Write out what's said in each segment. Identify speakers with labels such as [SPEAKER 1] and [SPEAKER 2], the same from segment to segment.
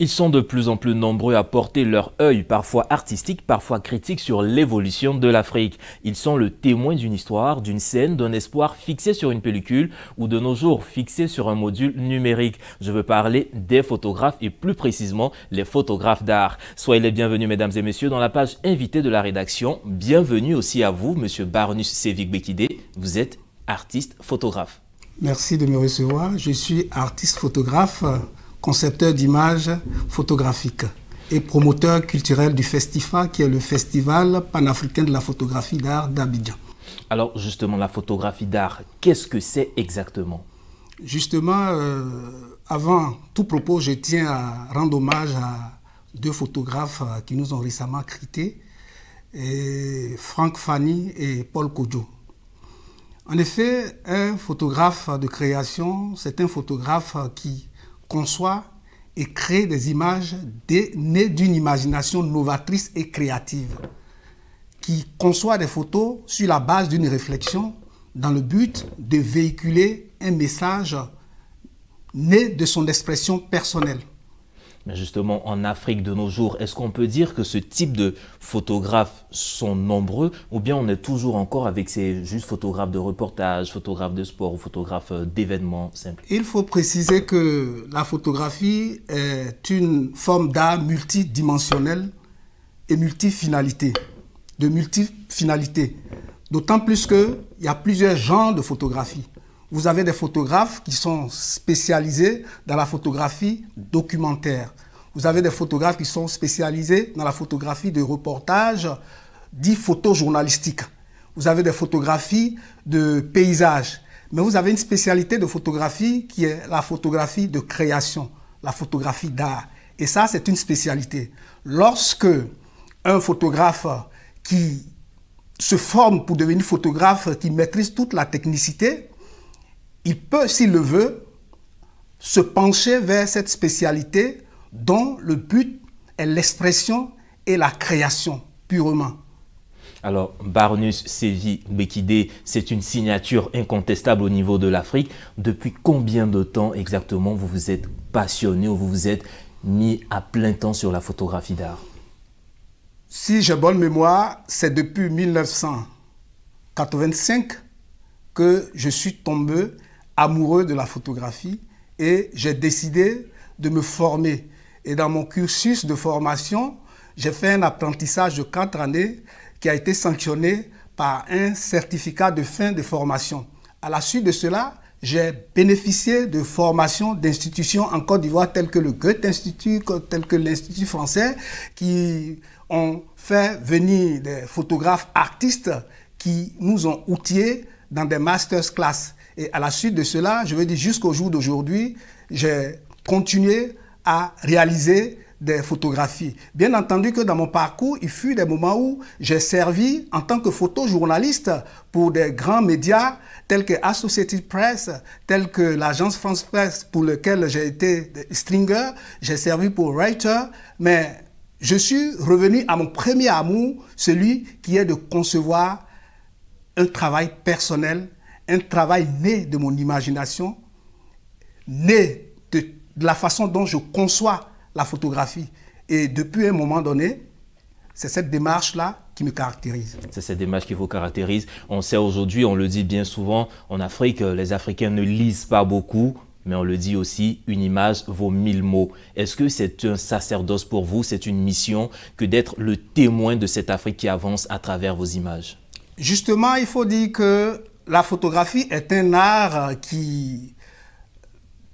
[SPEAKER 1] Ils sont de plus en plus nombreux à porter leur œil, parfois artistique, parfois critique, sur l'évolution de l'Afrique. Ils sont le témoin d'une histoire, d'une scène, d'un espoir fixé sur une pellicule ou de nos jours fixé sur un module numérique. Je veux parler des photographes et plus précisément les photographes d'art. Soyez les bienvenus, mesdames et messieurs, dans la page invitée de la rédaction. Bienvenue aussi à vous, monsieur Barnus Sevik Bekide. Vous êtes artiste photographe.
[SPEAKER 2] Merci de me recevoir. Je suis artiste photographe concepteur d'images photographiques et promoteur culturel du Festifa, qui est le Festival panafricain de la photographie d'art d'Abidjan.
[SPEAKER 1] Alors justement, la photographie d'art, qu'est-ce que c'est exactement
[SPEAKER 2] Justement, euh, avant tout propos, je tiens à rendre hommage à deux photographes euh, qui nous ont récemment et Franck Fanny et Paul Kodjo. En effet, un photographe de création, c'est un photographe qui conçoit et crée des images nées d'une imagination novatrice et créative, qui conçoit des photos sur la base d'une réflexion dans le but de véhiculer un message né de son expression personnelle.
[SPEAKER 1] Mais justement, en Afrique de nos jours, est-ce qu'on peut dire que ce type de photographes sont nombreux ou bien on est toujours encore avec ces juste photographes de reportage, photographes de sport ou photographes euh, d'événements simples
[SPEAKER 2] Il faut préciser que la photographie est une forme d'art multidimensionnel et multifinalité, de multifinalité. D'autant plus qu'il y a plusieurs genres de photographie vous avez des photographes qui sont spécialisés dans la photographie documentaire. Vous avez des photographes qui sont spécialisés dans la photographie de reportage, dit photojournalistique. Vous avez des photographies de paysages. Mais vous avez une spécialité de photographie qui est la photographie de création, la photographie d'art. Et ça, c'est une spécialité. Lorsque un photographe qui se forme pour devenir photographe, qui maîtrise toute la technicité, il peut, s'il le veut, se pencher vers cette spécialité dont le but est l'expression et la création purement.
[SPEAKER 1] Alors, Barnus Sevi Bekide, c'est une signature incontestable au niveau de l'Afrique. Depuis combien de temps exactement vous vous êtes passionné ou vous vous êtes mis à plein temps sur la photographie d'art
[SPEAKER 2] Si j'ai bonne mémoire, c'est depuis 1985 que je suis tombé amoureux de la photographie et j'ai décidé de me former. Et dans mon cursus de formation, j'ai fait un apprentissage de quatre années qui a été sanctionné par un certificat de fin de formation. À la suite de cela, j'ai bénéficié de formations d'institutions en Côte d'Ivoire telles que le Goethe Institut, telles que l'Institut français, qui ont fait venir des photographes artistes qui nous ont outillés dans des master's classes. Et à la suite de cela, je veux dire, jusqu'au jour d'aujourd'hui, j'ai continué à réaliser des photographies. Bien entendu que dans mon parcours, il fut des moments où j'ai servi en tant que photojournaliste pour des grands médias tels que Associated Press, tels que l'agence France Press pour lequel j'ai été stringer, j'ai servi pour writer, mais je suis revenu à mon premier amour, celui qui est de concevoir un travail personnel un travail né de mon imagination, né de, la façon dont je conçois la photographie. Et depuis un moment donné, c'est cette démarche-là qui me caractérise.
[SPEAKER 1] C'est cette démarche qui vous caractérise. On sait aujourd'hui, on le dit bien souvent, en Afrique, euh, les Africains ne lisent pas beaucoup, mais on le dit aussi, une image vaut mille mots. Est-ce que c'est un sacerdoce pour vous, c'est une mission que d'être le témoin de cette Afrique qui avance à travers vos images
[SPEAKER 2] Justement, il faut dire que la photographie est un art qui,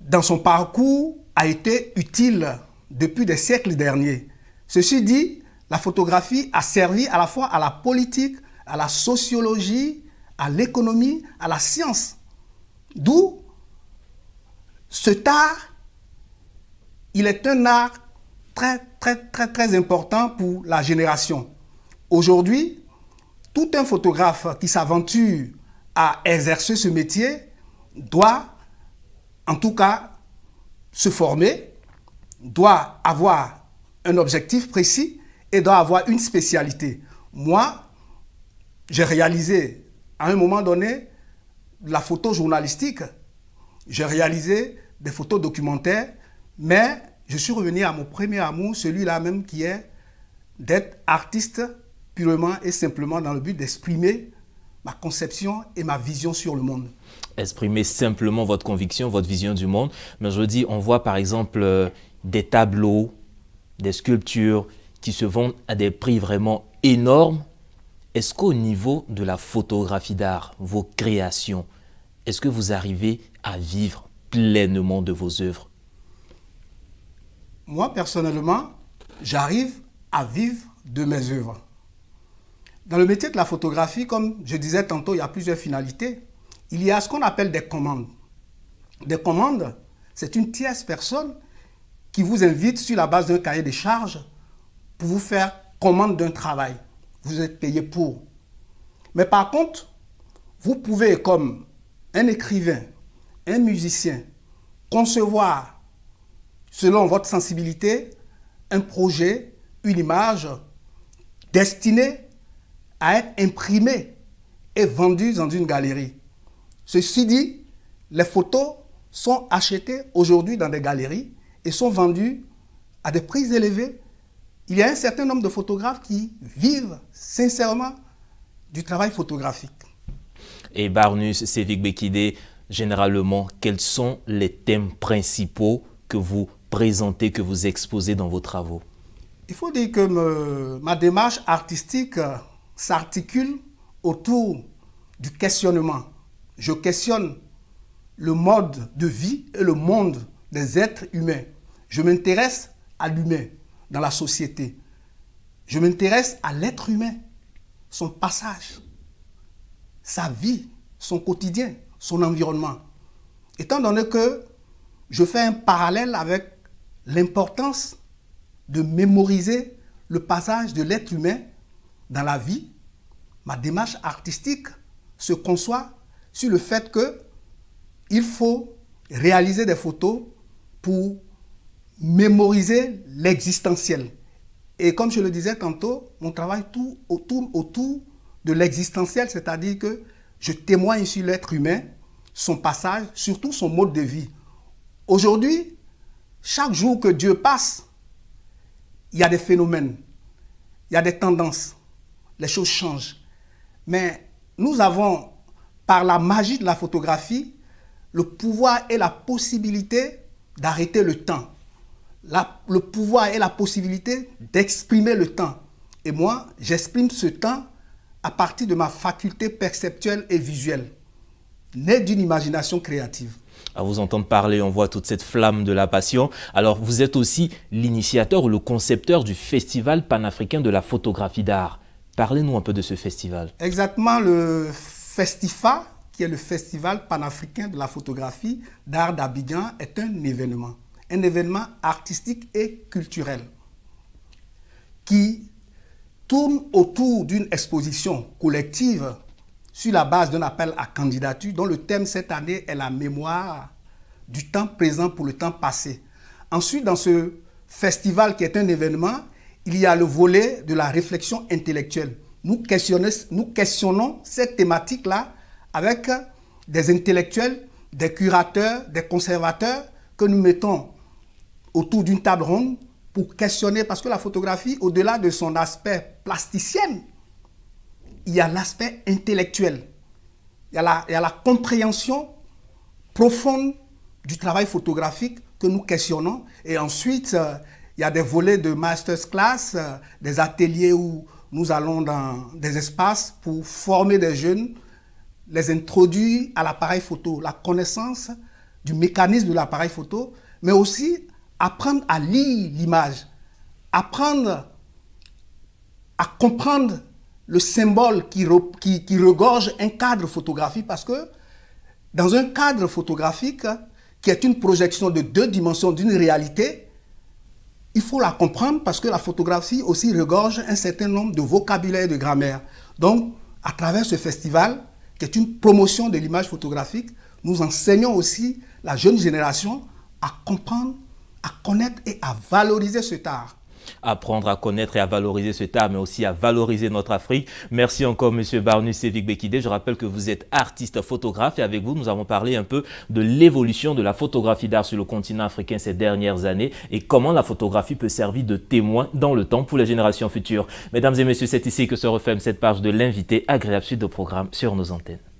[SPEAKER 2] dans son parcours, a été utile depuis des siècles derniers. Ceci dit, la photographie a servi à la fois à la politique, à la sociologie, à l'économie, à la science. D'où cet art, il est un art très, très, très, très important pour la génération. Aujourd'hui, tout un photographe qui s'aventure à exercer ce métier doit, en tout cas, se former, doit avoir un objectif précis et doit avoir une spécialité. Moi, j'ai réalisé à un moment donné la photo journalistique, j'ai réalisé des photos documentaires, mais je suis revenu à mon premier amour, celui-là même qui est d'être artiste purement et simplement dans le but d'exprimer ma conception et ma vision sur le monde.
[SPEAKER 1] Exprimez simplement votre conviction, votre vision du monde. Mais je dis, on voit par exemple euh, des tableaux, des sculptures qui se vendent à des prix vraiment énormes. Est-ce qu'au niveau de la photographie d'art, vos créations, est-ce que vous arrivez à vivre pleinement de vos œuvres
[SPEAKER 2] Moi, personnellement, j'arrive à vivre de mes œuvres. Dans le métier de la photographie, comme je disais tantôt, il y a plusieurs finalités. Il y a ce qu'on appelle des commandes. Des commandes, c'est une tierce personne qui vous invite sur la base d'un cahier des charges pour vous faire commande d'un travail. Vous êtes payé pour. Mais par contre, vous pouvez, comme un écrivain, un musicien, concevoir, selon votre sensibilité, un projet, une image destinée à être imprimées et vendues dans une galerie. Ceci dit, les photos sont achetées aujourd'hui dans des galeries et sont vendues à des prix élevés. Il y a un certain nombre de photographes qui vivent sincèrement du travail photographique.
[SPEAKER 1] Et Barnus Sevik Bekide, généralement, quels sont les thèmes principaux que vous présentez, que vous exposez dans vos travaux
[SPEAKER 2] Il faut dire que ma démarche artistique s'articule autour du questionnement. Je questionne le mode de vie et le monde des êtres humains. Je m'intéresse à l'humain dans la société. Je m'intéresse à l'être humain, son passage, sa vie, son quotidien, son environnement. Étant donné que je fais un parallèle avec l'importance de mémoriser le passage de l'être humain dans la vie, ma démarche artistique se conçoit sur le fait que il faut réaliser des photos pour mémoriser l'existentiel. Et comme je le disais tantôt, mon travail tourne autour, autour de l'existentiel, c'est-à-dire que je témoigne sur l'être humain, son passage, surtout son mode de vie. Aujourd'hui, chaque jour que Dieu passe, il y a des phénomènes, il y a des tendances, les choses changent. Mais nous avons, par la magie de la photographie, le pouvoir et la possibilité d'arrêter le temps. le pouvoir et la possibilité d'exprimer le temps. Et moi, j'exprime ce temps à partir de ma faculté perceptuelle et visuelle, née d'une imagination créative.
[SPEAKER 1] À vous entendre parler, on voit toute cette flamme de la passion. Alors, vous êtes aussi l'initiateur ou le concepteur du Festival panafricain de la photographie d'art. Parlez-nous un peu de ce festival.
[SPEAKER 2] Exactement, le Festifa, qui est le Festival panafricain de la photographie d'art d'Abidjan, est un événement, un événement artistique et culturel qui tourne autour d'une exposition collective sur la base d'un appel à candidature dont le thème cette année est la mémoire du temps présent pour le temps passé. Ensuite, dans ce festival qui est un événement, il y a le volet de la réflexion intellectuelle. Nous, questionnons cette thématique-là avec des intellectuels, des curateurs, des conservateurs que nous mettons autour d'une table ronde pour questionner, parce que la photographie, au-delà de son aspect plasticien, il y a l'aspect intellectuel, il il y a la compréhension profonde du travail photographique que nous questionnons, et ensuite, euh, il y a des volets de master's class, euh, des ateliers où nous allons dans des espaces pour former des jeunes, les introduire à l'appareil photo, la connaissance du mécanisme de l'appareil photo, mais aussi apprendre à lire l'image, apprendre à comprendre le symbole qui, qui, qui, regorge un cadre photographique parce que dans un cadre photographique euh, qui est une projection de deux dimensions d'une réalité, il faut la comprendre parce que la photographie aussi regorge un certain nombre de vocabulaire et de grammaire. Donc, à travers ce festival, qui est une promotion de l'image photographique, nous enseignons aussi la jeune génération à comprendre, à connaître et à valoriser cet art
[SPEAKER 1] apprendre à connaître et à valoriser cet art, mais aussi à valoriser notre Afrique. Merci encore, Monsieur Barnus Sévic Bekide. Je rappelle que vous êtes artiste photographe et avec vous, nous avons parlé un peu de l'évolution de la photographie d'art sur le continent africain ces dernières années et comment la photographie peut servir de témoin dans le temps pour les générations futures. Mesdames et messieurs, c'est ici que se referme cette page de l'invité agréable suite de programme sur nos antennes.